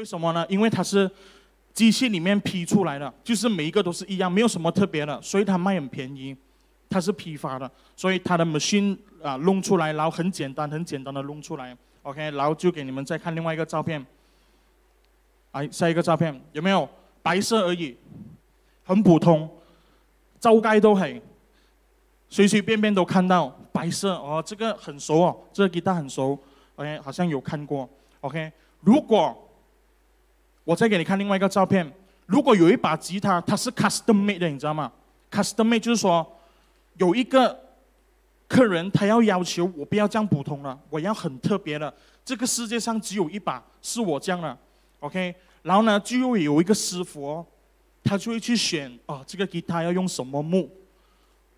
为什么呢？因为它是机器里面批出来的，就是每一个都是一样，没有什么特别的，所以它卖很便宜。它是批发的，所以它的 machine 啊弄出来，然后很简单、很简单的弄出来。OK，然后就给你们再看另外一个照片。哎，下一个照片有没有？白色而已，很普通，周街都很，随随便便都看到白色。哦，这个很熟哦，这个吉他很熟。OK，好像有看过。OK，如果。我再给你看另外一个照片。如果有一把吉他，它是 custom made 的，你知道吗？custom made 就是说，有一个客人他要要求我不要这样普通了，我要很特别的。这个世界上只有一把是我这样的，OK。然后呢，就有一个师傅，哦，他就会去选哦，这个吉他要用什么木，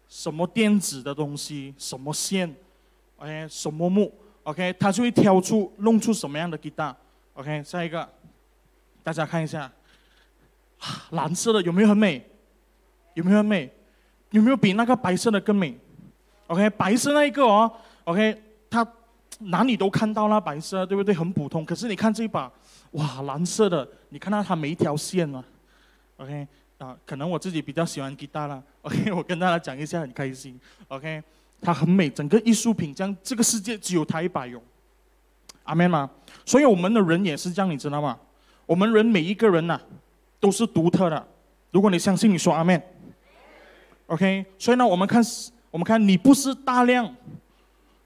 什么电子的东西，什么线，OK，什么木，OK，他就会挑出弄出什么样的吉他，OK。下一个。大家看一下，蓝色的有没有很美？有没有很美？有没有比那个白色的更美？OK，白色那一个哦，OK，它哪里都看到了白色，对不对？很普通。可是你看这一把，哇，蓝色的，你看到它每一条线吗？OK，啊，可能我自己比较喜欢吉他了。OK，我跟大家讲一下，很开心。OK，它很美，整个艺术品将这个世界只有它一把哟。阿妹吗？所以我们的人也是这样，你知道吗？我们人每一个人呐，都是独特的。如果你相信，你说阿门。OK，所以呢，我们看，我们看，你不是大量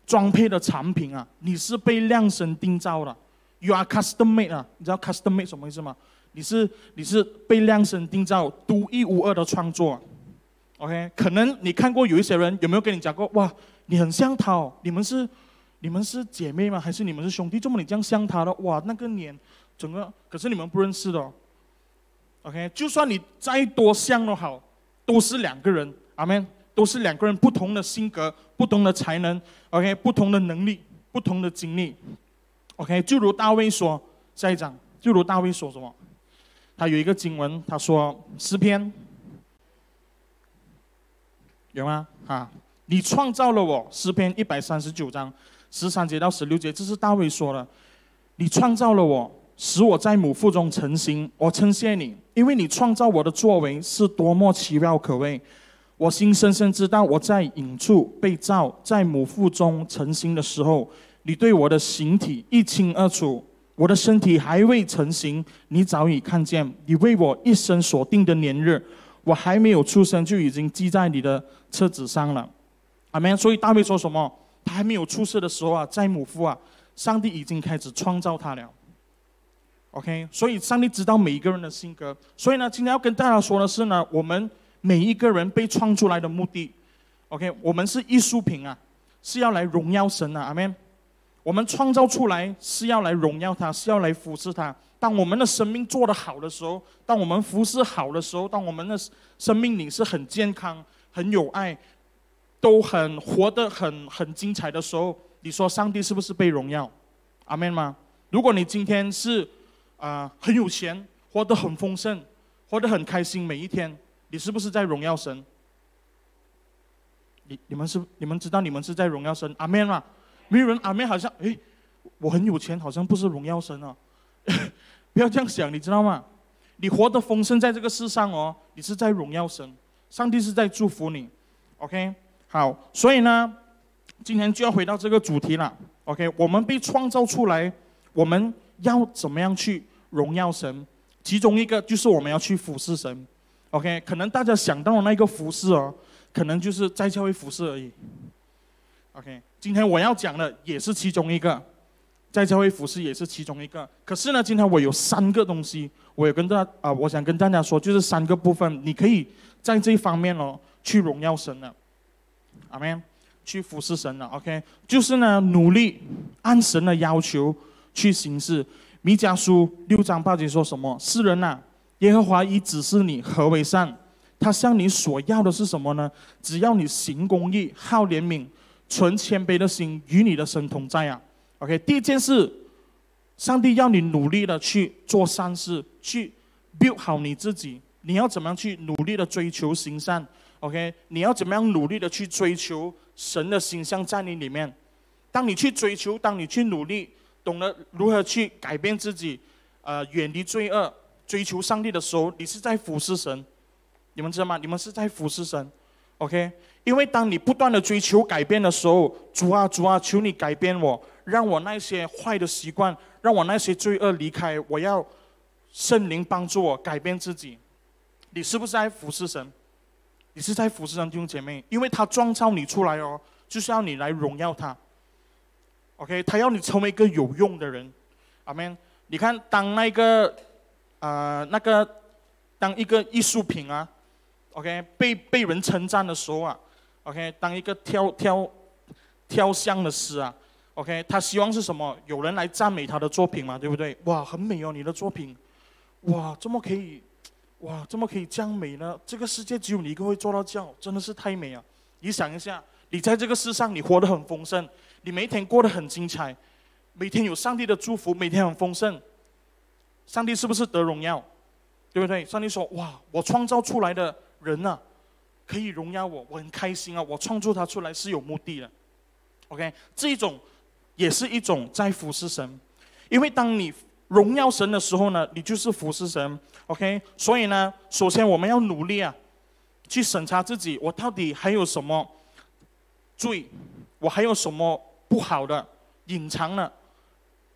装配的产品啊，你是被量身定造的。You are custom made 啊，你知道 custom made 什么意思吗？你是你是被量身定造、独一无二的创作。OK，可能你看过有一些人，有没有跟你讲过？哇，你很像他，你们是你们是姐妹吗？还是你们是兄弟？这么你这样像他的哇，那个脸。整个可是你们不认识的，OK？就算你再多像都好，都是两个人，阿门。都是两个人不同的性格、不同的才能，OK？不同的能力、不同的经历，OK？就如大卫说，下一张，就如大卫说什么？他有一个经文，他说诗篇有吗？啊，你创造了我，诗篇一百三十九章十三节到十六节，这是大卫说的，你创造了我。使我在母腹中成形，我称谢你，因为你创造我的作为是多么奇妙可畏。我心深深知道，我在隐处被造，在母腹中成形的时候，你对我的形体一清二楚。我的身体还未成形，你早已看见。你为我一生所定的年日，我还没有出生就已经记在你的车子上了。阿门。所以大卫说什么？他还没有出世的时候啊，在母腹啊，上帝已经开始创造他了。OK，所以上帝知道每一个人的性格。所以呢，今天要跟大家说的是呢，我们每一个人被创出来的目的，OK，我们是艺术品啊，是要来荣耀神的，阿门。我们创造出来是要来荣耀他，是要来服侍他。当我们的生命做得好的时候，当我们服侍好的时候，当我们的生命里是很健康、很有爱，都很活得很很精彩的时候，你说上帝是不是被荣耀？阿门吗？如果你今天是。啊，很有钱，活得很丰盛，活得很开心，每一天，你是不是在荣耀神？你你们是你们知道你们是在荣耀神阿门吗？没有人阿门，好像诶，我很有钱，好像不是荣耀神啊。不要这样想，你知道吗？你活得丰盛在这个世上哦，你是在荣耀神，上帝是在祝福你。OK，好，所以呢，今天就要回到这个主题了。OK，我们被创造出来，我们。要怎么样去荣耀神？其中一个就是我们要去服侍神，OK？可能大家想到的那个服侍哦，可能就是在教会服侍而已，OK？今天我要讲的也是其中一个，在教会服侍也是其中一个。可是呢，今天我有三个东西，我跟大啊，我想跟大家说，就是三个部分，你可以在这方面哦去荣耀神的，阿妹，去服侍神了 o k 就是呢，努力按神的要求。去行事，米迦书六章八节说什么？世人呐，耶和华已指示你何为善，他向你所要的是什么呢？只要你行公义，好怜悯，存谦卑的心，与你的神同在呀。OK，第一件事，上帝要你努力的去做善事，去 build 好你自己。你要怎么样去努力的追求行善？OK，你要怎么样努力的去追求神的形象在你里面？当你去追求，当你去努力。懂得如何去改变自己，呃，远离罪恶，追求上帝的时候，你是在俯视神，你们知道吗？你们是在俯视神，OK？因为当你不断的追求改变的时候，主啊主啊，求你改变我，让我那些坏的习惯，让我那些罪恶离开，我要圣灵帮助我改变自己，你是不是在俯视神？你是在俯视神弟兄姐妹，因为他创造你出来哦，就是要你来荣耀他。OK，他要你成为一个有用的人阿 m n 你看，当那个，呃，那个，当一个艺术品啊，OK，被被人称赞的时候啊，OK，当一个挑挑挑相的诗啊，OK，他希望是什么？有人来赞美他的作品嘛？对不对？哇，很美哦，你的作品，哇，这么可以，哇，这么可以这样美呢？这个世界只有你一个会做到这样，真的是太美啊！你想一下，你在这个世上，你活得很丰盛。你每天过得很精彩，每天有上帝的祝福，每天很丰盛。上帝是不是得荣耀？对不对？上帝说：“哇，我创造出来的人呢，可以荣耀我，我很开心啊！我创作他出来是有目的的。” OK，这一种也是一种在服侍神，因为当你荣耀神的时候呢，你就是服侍神。OK，所以呢，首先我们要努力啊，去审查自己，我到底还有什么罪？我还有什么？不好的，隐藏了，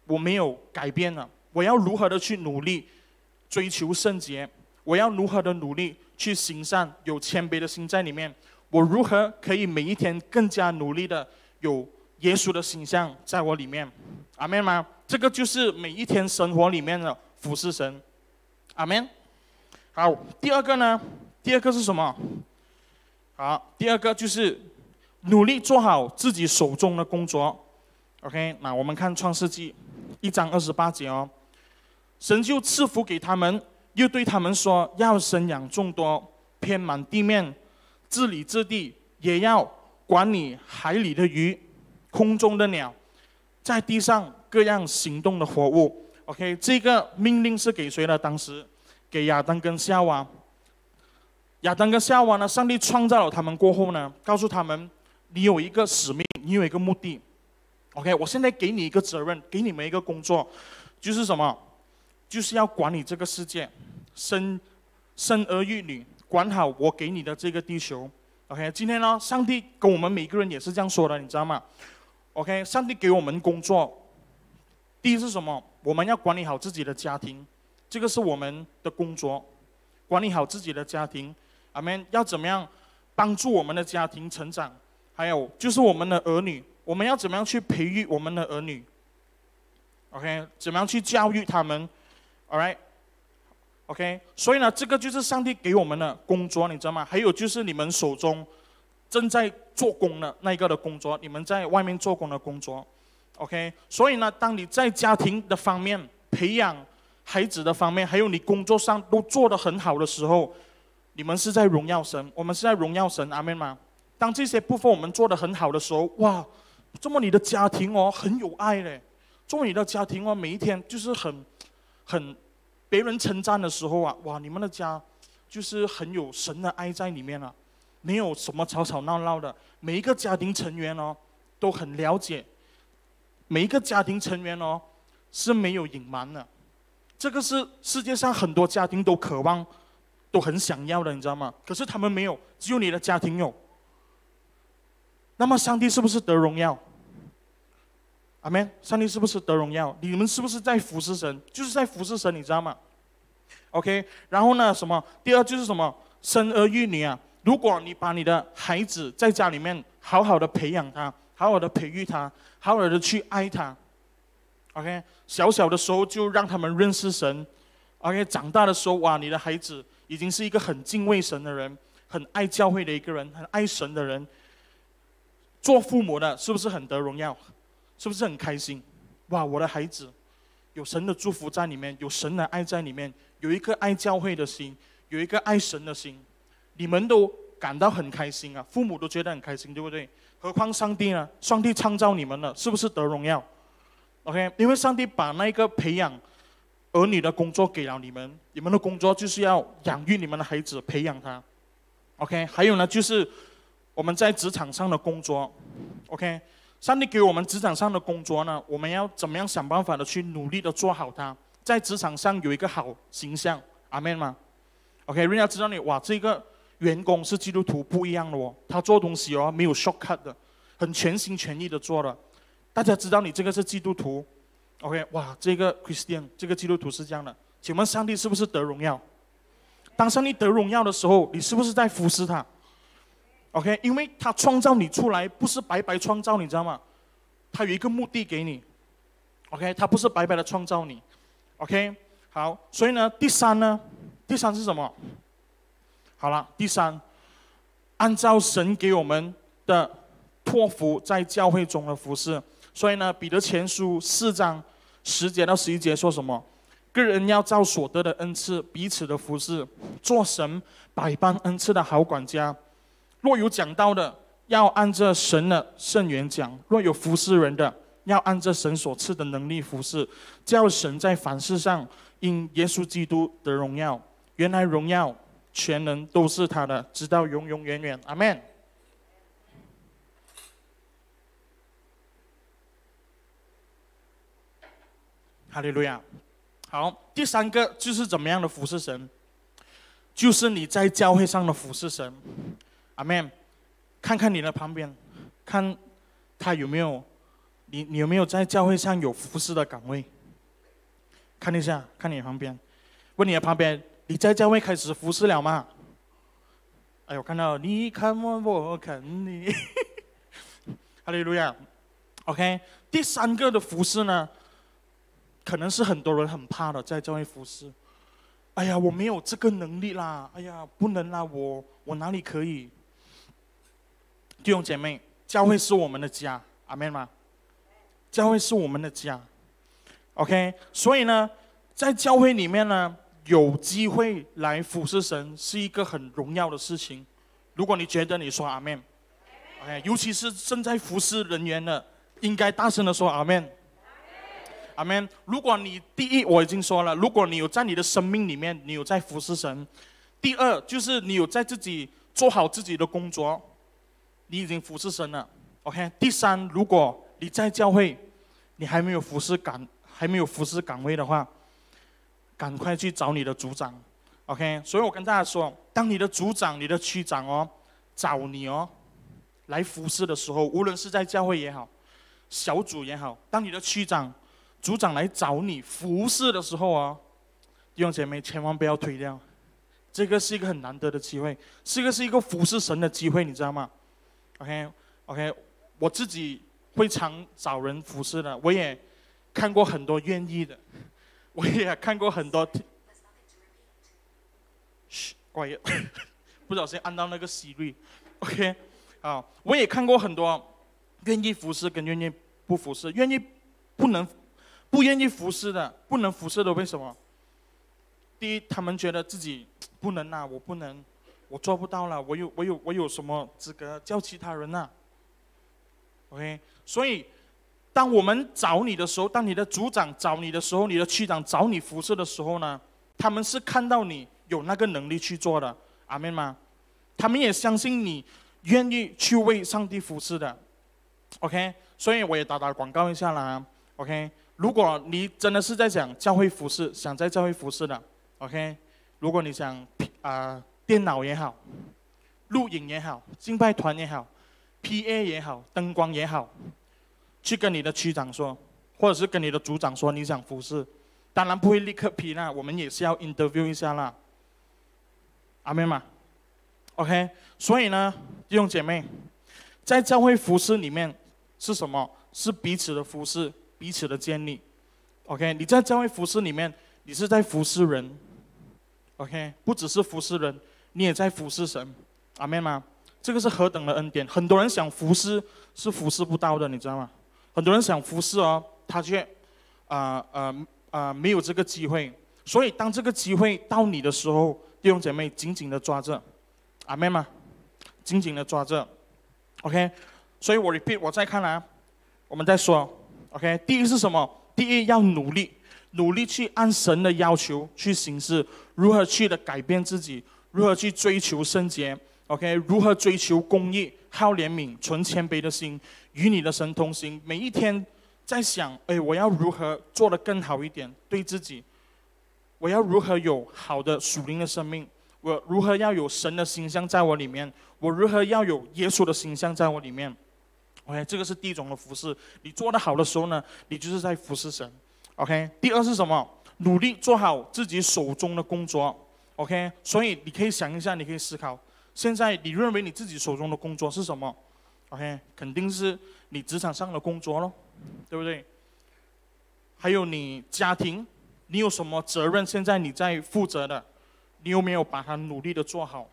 我没有改变了。我要如何的去努力追求圣洁？我要如何的努力去行善？有谦卑的心在里面，我如何可以每一天更加努力的有耶稣的形象在我里面？阿门吗？这个就是每一天生活里面的俯视神。阿门。好，第二个呢？第二个是什么？好，第二个就是。努力做好自己手中的工作，OK。那我们看创世纪，一章二十八节哦。神就赐福给他们，又对他们说：要生养众多，遍满地面，治理之地，也要管理海里的鱼，空中的鸟，在地上各样行动的活物。OK，这个命令是给谁的？当时给亚当跟夏娃。亚当跟夏娃呢？上帝创造了他们过后呢，告诉他们。你有一个使命，你有一个目的，OK。我现在给你一个责任，给你们一个工作，就是什么？就是要管理这个世界，生生儿育女，管好我给你的这个地球，OK。今天呢，上帝跟我们每个人也是这样说的，你知道吗？OK，上帝给我们工作，第一是什么？我们要管理好自己的家庭，这个是我们的工作，管理好自己的家庭，阿门。要怎么样帮助我们的家庭成长？还有就是我们的儿女，我们要怎么样去培育我们的儿女？OK，怎么样去教育他们？All right，OK，所以呢，这个就是上帝给我们的工作，你知道吗？还有就是你们手中正在做工的那一个的工作，你们在外面做工的工作，OK。所以呢，当你在家庭的方面培养孩子的方面，还有你工作上都做得很好的时候，你们是在荣耀神，我们是在荣耀神，阿门吗？当这些部分我们做的很好的时候，哇，这么你的家庭哦，很有爱嘞。做你的家庭哦，每一天就是很，很，别人称赞的时候啊，哇，你们的家就是很有神的爱在里面了，没有什么吵吵闹闹的，每一个家庭成员哦都很了解，每一个家庭成员哦是没有隐瞒的，这个是世界上很多家庭都渴望、都很想要的，你知道吗？可是他们没有，只有你的家庭有。那么上帝是不是得荣耀？阿门！上帝是不是得荣耀？你们是不是在服侍神？就是在服侍神，你知道吗？OK。然后呢，什么？第二就是什么？生儿育女啊！如果你把你的孩子在家里面好好的培养他，好好的培育他，好好的去爱他，OK。小小的时候就让他们认识神，OK。长大的时候哇，你的孩子已经是一个很敬畏神的人，很爱教会的一个人，很爱神的人。做父母的是不是很得荣耀？是不是很开心？哇，我的孩子有神的祝福在里面，有神的爱在里面，有一颗爱教会的心，有一颗爱神的心，你们都感到很开心啊！父母都觉得很开心，对不对？何况上帝呢？上帝创造你们了，是不是得荣耀？OK，因为上帝把那个培养儿女的工作给了你们，你们的工作就是要养育你们的孩子，培养他。OK，还有呢，就是。我们在职场上的工作，OK？上帝给我们职场上的工作呢，我们要怎么样想办法的去努力的做好它，在职场上有一个好形象，阿门吗？OK，人家知道你哇，这个员工是基督徒不一样的哦，他做东西哦没有 short cut 的，很全心全意的做的，大家知道你这个是基督徒，OK？哇，这个 Christian，这个基督徒是这样的，请问上帝是不是得荣耀？当上帝得荣耀的时候，你是不是在服侍他？OK，因为他创造你出来不是白白创造，你知道吗？他有一个目的给你。OK，他不是白白的创造你。OK，好，所以呢，第三呢，第三是什么？好了，第三，按照神给我们的托福，在教会中的服饰。所以呢，《彼得前书》四章十节到十一节说什么？个人要照所得的恩赐彼此的服饰，做神百般恩赐的好管家。若有讲道的，要按着神的圣言讲；若有服侍人的，要按着神所赐的能力服侍，叫神在凡事上因耶稣基督得荣耀。原来荣耀全能都是他的，直到永永远远。阿门。哈利路亚。好，第三个就是怎么样的服侍神，就是你在教会上的服侍神。阿妹，看看你的旁边，看他有没有，你你有没有在教会上有服侍的岗位？看一下，看你旁边，问你的旁边，你在教会开始服侍了吗？哎，呦，看到你看我，我看你，哈利路亚，OK。第三个的服侍呢，可能是很多人很怕的，在教会服侍。哎呀，我没有这个能力啦！哎呀，不能啦，我我哪里可以？弟兄姐妹，教会是我们的家，阿门吗？教会是我们的家，OK。所以呢，在教会里面呢，有机会来服侍神是一个很荣耀的事情。如果你觉得你说阿门，OK，尤其是正在服侍人员的，应该大声的说阿门，阿门。如果你第一我已经说了，如果你有在你的生命里面，你有在服侍神；第二就是你有在自己做好自己的工作。你已经服侍神了，OK。第三，如果你在教会，你还没有服侍岗，还没有服侍岗位的话，赶快去找你的组长，OK。所以我跟大家说，当你的组长、你的区长哦，找你哦，来服侍的时候，无论是在教会也好，小组也好，当你的区长、组长来找你服侍的时候啊，弟兄姐妹，千万不要推掉，这个是一个很难得的机会，是一个是一个服侍神的机会，你知道吗？OK，OK，我自己会常找人服侍的。我也看过很多愿意的，我也看过很多。嘘，我也 不小心按到那个 Siri。OK，啊，我也看过很多愿意服侍跟愿意不服侍，愿意不能不愿意服侍的，不能服侍的为什么？第一，他们觉得自己不能啊，我不能。我做不到了，我有我有我有什么资格叫其他人呢？OK，所以当我们找你的时候，当你的组长找你的时候，你的区长找你服侍的时候呢，他们是看到你有那个能力去做的，阿门吗？他们也相信你愿意去为上帝服侍的，OK。所以我也打打广告一下啦，OK。如果你真的是在想教会服侍，想在教会服侍的，OK。如果你想啊。电脑也好，录影也好，敬拜团也好，P. A. 也好，灯光也好，去跟你的区长说，或者是跟你的组长说，你想服侍，当然不会立刻批啦，我们也是要 interview 一下啦。阿妹嘛，OK，所以呢，弟兄姐妹，在教会服侍里面是什么？是彼此的服侍，彼此的建立。OK，你在教会服侍里面，你是在服侍人。OK，不只是服侍人。你也在服侍神，阿妹吗？这个是何等的恩典！很多人想服侍，是服侍不到的，你知道吗？很多人想服侍哦，他却，啊啊啊，没有这个机会。所以当这个机会到你的时候，弟兄姐妹紧紧的抓着，阿妹吗？紧紧的抓着，OK。所以我 repeat，我再看来，我们再说，OK。第一是什么？第一要努力，努力去按神的要求去行事，如何去的改变自己。如何去追求圣洁？OK，如何追求公义、好怜悯、存谦卑的心，与你的神同行。每一天在想，哎，我要如何做得更好一点？对自己，我要如何有好的属灵的生命？我如何要有神的形象在我里面？我如何要有耶稣的形象在我里面？OK，这个是第一种的服饰。你做得好的时候呢，你就是在服侍神。OK，第二是什么？努力做好自己手中的工作。OK，所以你可以想一下，你可以思考，现在你认为你自己手中的工作是什么？OK，肯定是你职场上的工作咯，对不对？还有你家庭，你有什么责任？现在你在负责的，你有没有把它努力的做好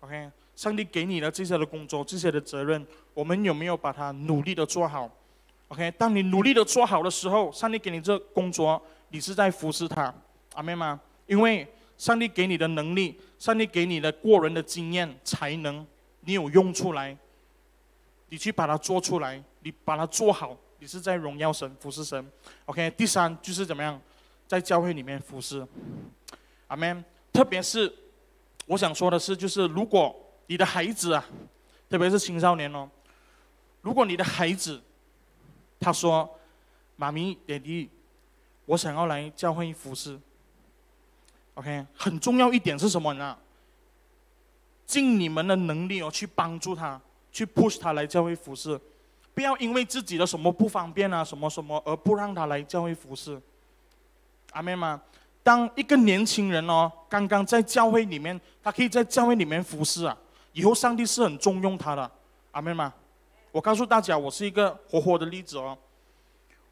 ？OK，上帝给你的这些的工作，这些的责任，我们有没有把它努力的做好？OK，当你努力的做好的时候，上帝给你这工作，你是在服侍他，阿妹吗？因为。上帝给你的能力，上帝给你的过人的经验、才能，你有用出来，你去把它做出来，你把它做好，你是在荣耀神、服侍神。OK，第三就是怎么样，在教会里面服侍。阿门。特别是，我想说的是，就是如果你的孩子啊，特别是青少年哦，如果你的孩子他说：“妈咪，爹地，我想要来教会服侍。” OK，很重要一点是什么呢？尽你们的能力哦，去帮助他，去 push 他来教会服侍，不要因为自己的什么不方便啊，什么什么而不让他来教会服侍。阿妹吗？当一个年轻人哦，刚刚在教会里面，他可以在教会里面服侍啊，以后上帝是很重用他的。阿妹吗？我告诉大家，我是一个活活的例子哦，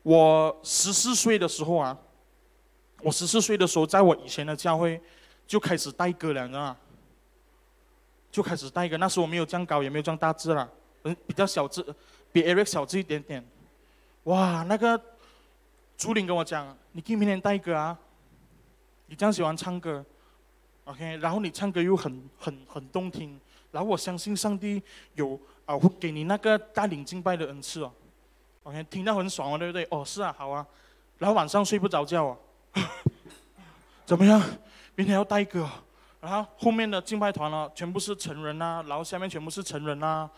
我十四岁的时候啊。我十四岁的时候，在我以前的教会，就开始带歌了，知道吗？就开始带歌。那时我没有这样高，也没有这样大字了，嗯，比较小字，比 Eric 小字一点点。哇，那个朱林跟我讲：“你可以明天带歌啊，你这样喜欢唱歌，OK。然后你唱歌又很很很动听，然后我相信上帝有啊，会给你那个带领敬拜的恩赐哦。OK，听到很爽哦，对不对？哦，是啊，好啊。然后晚上睡不着觉哦。怎么样？明天要带歌，然后后面的竞拍团呢，全部是成人呐，然后下面全部是成人呐。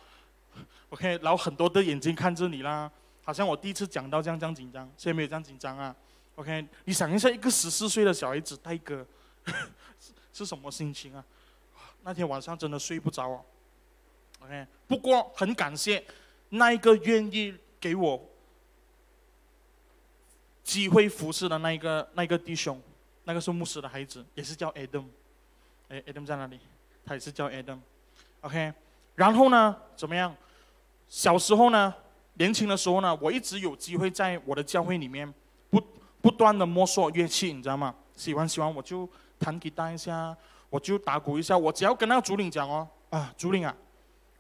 OK，然后很多的眼睛看着你啦，好像我第一次讲到这样这样紧张，谁没有这样紧张啊？OK，你想一下，一个十四岁的小孩子带歌，是什么心情啊？那天晚上真的睡不着。OK，不过很感谢那一个愿意给我。机会服侍的那一个那一个弟兄，那个是牧师的孩子，也是叫 Adam，哎 Adam 在哪里？他也是叫 Adam，OK。然后呢，怎么样？小时候呢，年轻的时候呢，我一直有机会在我的教会里面不不断的摸索乐器，你知道吗？喜欢喜欢，我就弹吉他一下，我就打鼓一下，我只要跟那个主领讲哦，啊主领啊，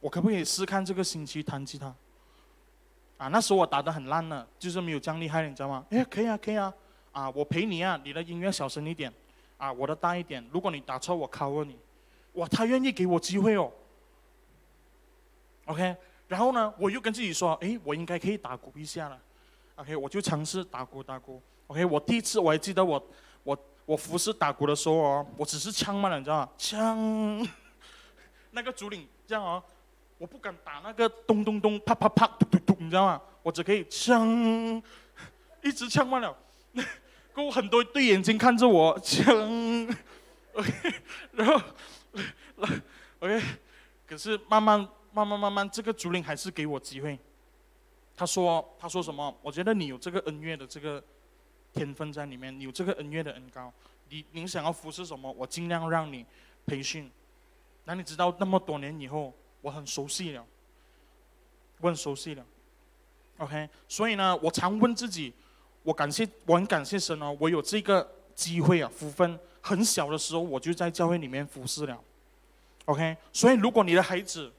我可不可以试看这个星期弹吉他？啊，那时候我打得很烂了，就是没有这样厉害，你知道吗？哎，可以啊，可以啊，啊，我陪你啊，你的音乐小声一点，啊，我的大一点。如果你打错，我考过你。哇，他愿意给我机会哦。OK，然后呢，我又跟自己说，哎，我应该可以打鼓一下了。OK，我就尝试打鼓，打鼓。OK，我第一次，我还记得我，我，我服侍打鼓的时候哦，我只是呛嘛，你知道吗？呛，那个竹领这样哦。我不敢打那个咚咚咚啪啪啪咚咚突，你知道吗？我只可以枪，一直枪完了，给 我很多对眼睛看着我枪，OK，然后，OK，可是慢慢慢慢慢慢，这个主领还是给我机会。他说他说什么？我觉得你有这个恩怨的这个天分在里面，有这个恩怨的恩高，你你想要服侍什么，我尽量让你培训。那你知道那么多年以后？我很熟悉了，我很熟悉了，OK。所以呢，我常问自己，我感谢，我很感谢神哦，我有这个机会啊，福分。很小的时候我就在教会里面服侍了，OK。所以，如果你的孩子，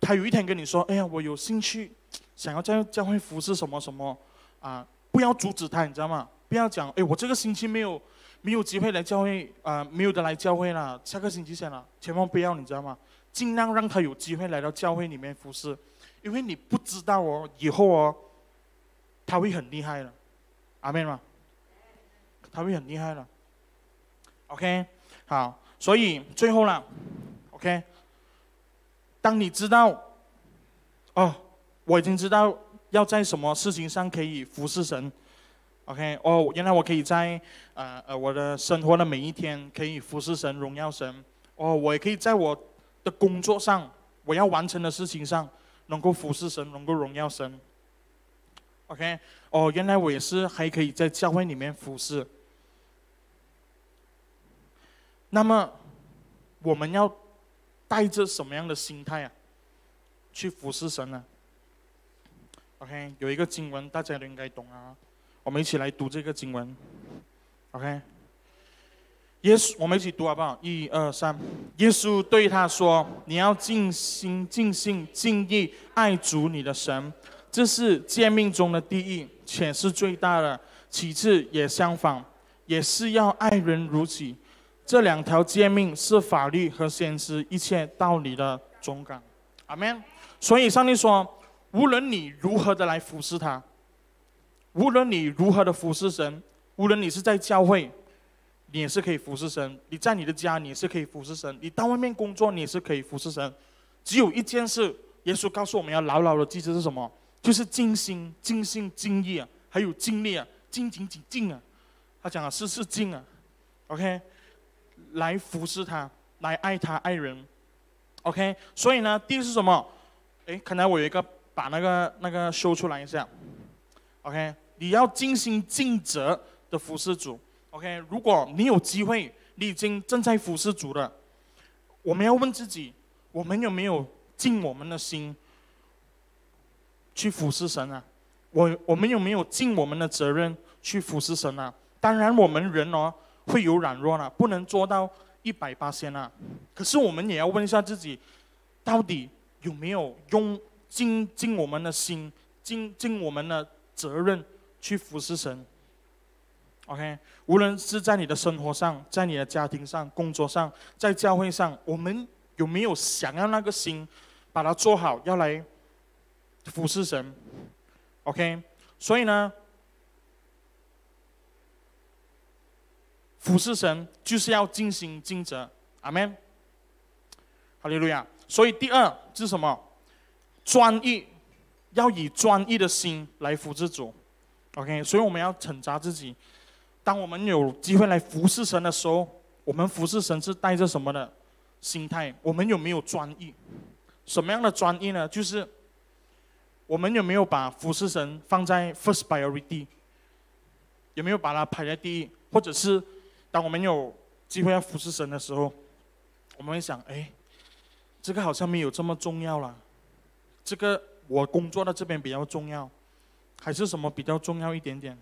他有一天跟你说：“哎呀，我有兴趣，想要在教会服侍什么什么啊？”不要阻止他，你知道吗？不要讲：“哎，我这个星期没有没有机会来教会啊，没有的来教会了，下个星期先了。”千万不要，你知道吗？尽量让他有机会来到教会里面服侍，因为你不知道哦，以后哦，他会很厉害了，阿妹吗？他会很厉害了，OK，好，所以最后呢 o k 当你知道，哦，我已经知道要在什么事情上可以服侍神，OK，哦，原来我可以在呃呃我的生活的每一天可以服侍神荣耀神，哦，我也可以在我。的工作上，我要完成的事情上，能够服侍神，能够荣耀神。OK，哦，原来我也是还可以在教会里面服侍。那么，我们要带着什么样的心态啊，去服侍神呢？OK，有一个经文大家都应该懂啊，我们一起来读这个经文。OK。耶稣，我们一起读好不好？一二三，耶稣对他说：“你要尽心、尽性、尽意爱主你的神，这是诫命中的第一，且是最大的。其次也相反，也是要爱人如己。这两条诫命是法律和先知一切道理的总纲。”阿门。所以上帝说：“无论你如何的来服侍他，无论你如何的服侍神，无论你是在教会。”你也是可以服侍神，你在你的家，你是可以服侍神；你到外面工作，你也是可以服侍神。只有一件事，耶稣告诉我们要牢牢的记着是什么？就是尽心、尽心、尽意啊，还有尽力啊、尽情尽尽啊。他讲啊，是是尽啊，OK，来服侍他，来爱他爱人，OK。所以呢，第一是什么？哎，看来我有一个把那个那个修出来一下，OK。你要尽心尽责的服侍主。OK，如果你有机会，你已经正在服侍主了。我们要问自己，我们有没有尽我们的心去服侍神啊？我我们有没有尽我们的责任去服侍神啊？当然，我们人哦会有软弱了，不能做到一百八仙啊。可是我们也要问一下自己，到底有没有用尽尽我们的心，尽尽我们的责任去服侍神？OK，无论是在你的生活上，在你的家庭上、工作上、在教会上，我们有没有想要那个心，把它做好，要来服侍神？OK，所以呢，服侍神就是要尽心尽责。阿门。哈利路亚。所以第二是什么？专一，要以专一的心来服侍主。OK，所以我们要惩罚自己。当我们有机会来服侍神的时候，我们服侍神是带着什么的心态？我们有没有专一？什么样的专一呢？就是我们有没有把服侍神放在 first priority？有没有把它排在第一？或者是当我们有机会要服侍神的时候，我们会想：哎，这个好像没有这么重要了。这个我工作的这边比较重要，还是什么比较重要一点点？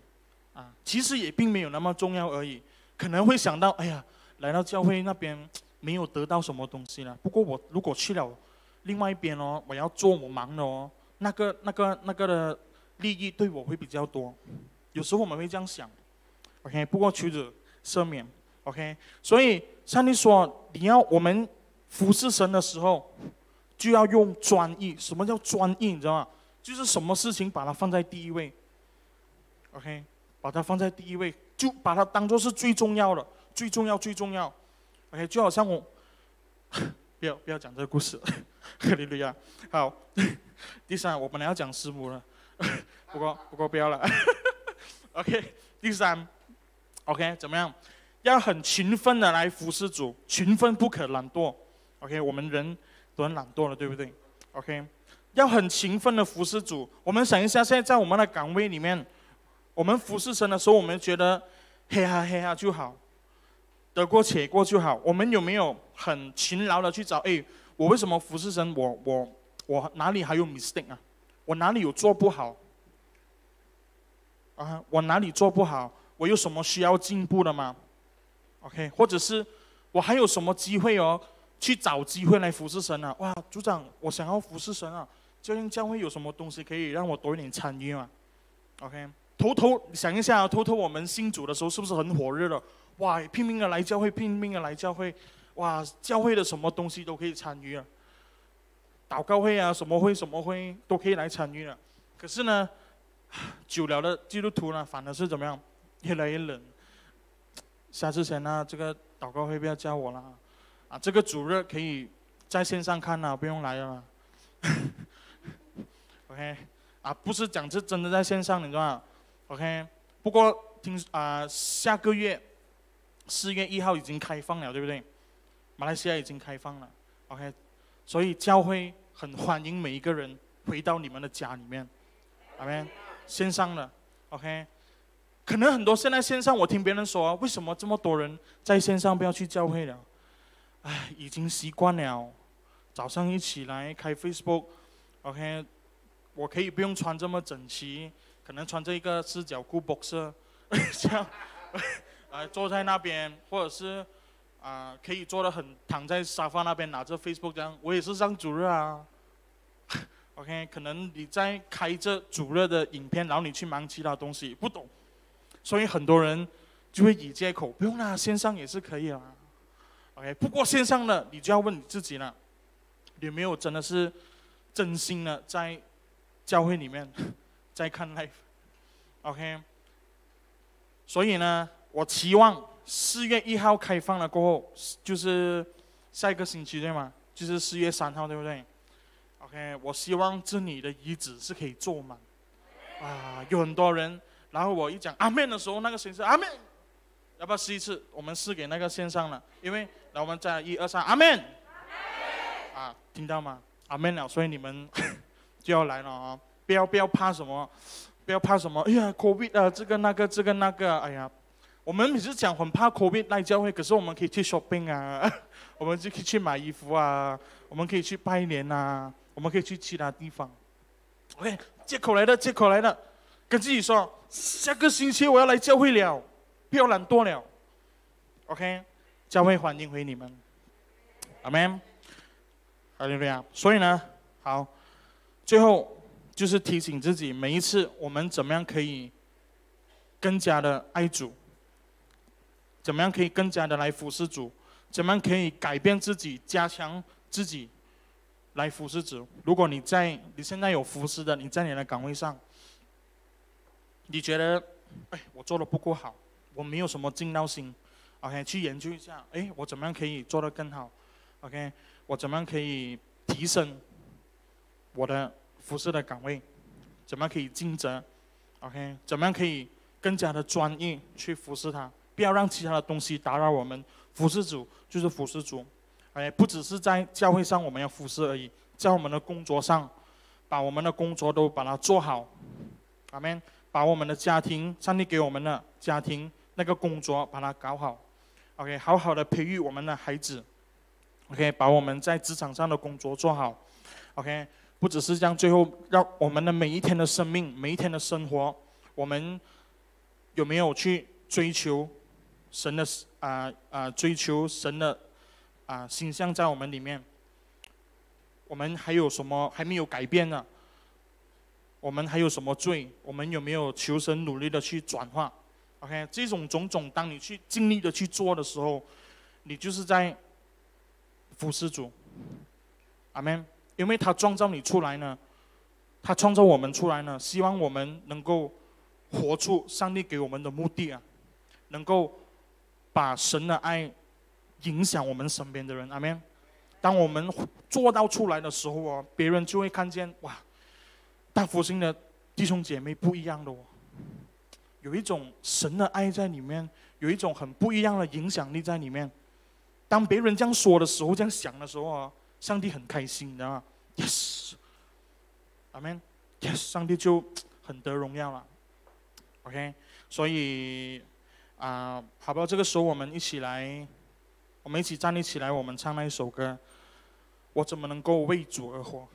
其实也并没有那么重要而已，可能会想到，哎呀，来到教会那边没有得到什么东西了。不过我如果去了另外一边哦，我要做我忙的哦，那个那个那个的利益对我会比较多。有时候我们会这样想，OK。不过曲子赦免，OK。所以像你说，你要我们服侍神的时候，就要用专一。什么叫专一，你知道吗？就是什么事情把它放在第一位，OK。把它放在第一位，就把它当做是最重要的，最重要，最重要。OK，就好像我，不要不要讲这个故事，利丽亚。好，第三，我本来要讲师母了，不过不过不要了。OK，第三，OK，怎么样？要很勤奋的来服侍主，勤奋不可懒惰。OK，我们人都很懒惰了，对不对？OK，要很勤奋的服侍主。我们想一下，现在在我们的岗位里面。我们服侍神的时候，我们觉得，嘿哈嘿哈就好，得过且过就好。我们有没有很勤劳的去找？哎，我为什么服侍神？我我我哪里还有 mistake 啊？我哪里有做不好？啊，我哪里做不好？我有什么需要进步的吗？OK，或者是我还有什么机会哦？去找机会来服侍神啊！哇，组长，我想要服侍神啊！究竟教会有什么东西可以让我多一点参与啊？OK。偷偷想一下，偷偷我们新主的时候是不是很火热的？哇，拼命的来教会，拼命的来教会，哇，教会的什么东西都可以参与啊，祷告会啊，什么会什么会都可以来参与了。可是呢，久了的基督徒呢，反而是怎么样，越来越冷。下次想呢，这个祷告会不要叫我了，啊，这个主日可以在线上看呢，不用来了。OK，啊，不是讲这真的在线上，你知道。吗？OK，不过听啊，下个月四月一号已经开放了，对不对？马来西亚已经开放了，OK，所以教会很欢迎每一个人回到你们的家里面，o k 线上的 o k 可能很多现在线上，我听别人说，为什么这么多人在线上不要去教会了？哎，已经习惯了，早上一起来开 Facebook，OK，我可以不用穿这么整齐。可能穿着一个四角裤 boxer，这样，呃，坐在那边，或者是啊，可以坐得很躺在沙发那边拿着 Facebook 这样。我也是上主日啊，OK，可能你在开着主任的影片，然后你去忙其他东西不懂，所以很多人就会以借口不用啦，线上也是可以啦，OK。不过线上呢，你就要问你自己了，有没有真的是真心的在教会里面？再看 life，OK。所以呢，我期望四月一号开放了过后，就是下一个星期对吗？就是四月三号对不对？OK，我希望这里的椅子是可以坐满，啊，有很多人。然后我一讲阿妹的时候，那个形式阿妹。要不要试一次？我们试给那个线上了，因为那我们来一二三阿门，啊，听到吗？阿门了，所以你们 就要来了啊。不要不要怕什么，不要怕什么。哎呀，COVID 啊，这个那个，这个那个。哎呀，我们只是讲很怕 COVID 来教会，可是我们可以去 shopping 啊，我们就可以去买衣服啊，我们可以去拜年啊，我们可以去其他地方。OK，借口来了，借口来了，跟自己说，下个星期我要来教会了，不要懒惰了。OK，教会欢迎回你们，阿门。好，就这样。所以呢，好，最后。就是提醒自己，每一次我们怎么样可以更加的爱主？怎么样可以更加的来服侍主？怎么样可以改变自己、加强自己来服侍主？如果你在你现在有服侍的，你在你的岗位上，你觉得哎，我做的不够好，我没有什么尽到心，OK，去研究一下，哎，我怎么样可以做的更好？OK，我怎么样可以提升我的？服侍的岗位，怎么样可以尽责？OK，怎么样可以更加的专业去服侍他？不要让其他的东西打扰我们。服侍组就是服侍组哎，不只是在教会上我们要服侍而已，在我们的工作上，把我们的工作都把它做好，阿门。把我们的家庭，上帝给我们的家庭那个工作把它搞好，OK，好好的培育我们的孩子，OK，把我们在职场上的工作做好，OK。不只是这样，最后让我们的每一天的生命，每一天的生活，我们有没有去追求神的啊啊，追求神的啊形象在我们里面？我们还有什么还没有改变呢？我们还有什么罪？我们有没有求神努力的去转化？OK，这种种种，当你去尽力的去做的时候，你就是在服侍主。阿门。因为他创造你出来呢，他创造我们出来呢，希望我们能够活出上帝给我们的目的啊，能够把神的爱影响我们身边的人，阿门。当我们做到出来的时候哦，别人就会看见哇，大福星的弟兄姐妹不一样的哦，有一种神的爱在里面，有一种很不一样的影响力在里面。当别人这样说的时候，这样想的时候啊。上帝很开心，知道吗？Yes，阿门。Yes，上帝就很得荣耀了。OK，所以啊，好吧，这个时候我们一起来，我们一起站立起来，我们唱那一首歌。我怎么能够为主而活？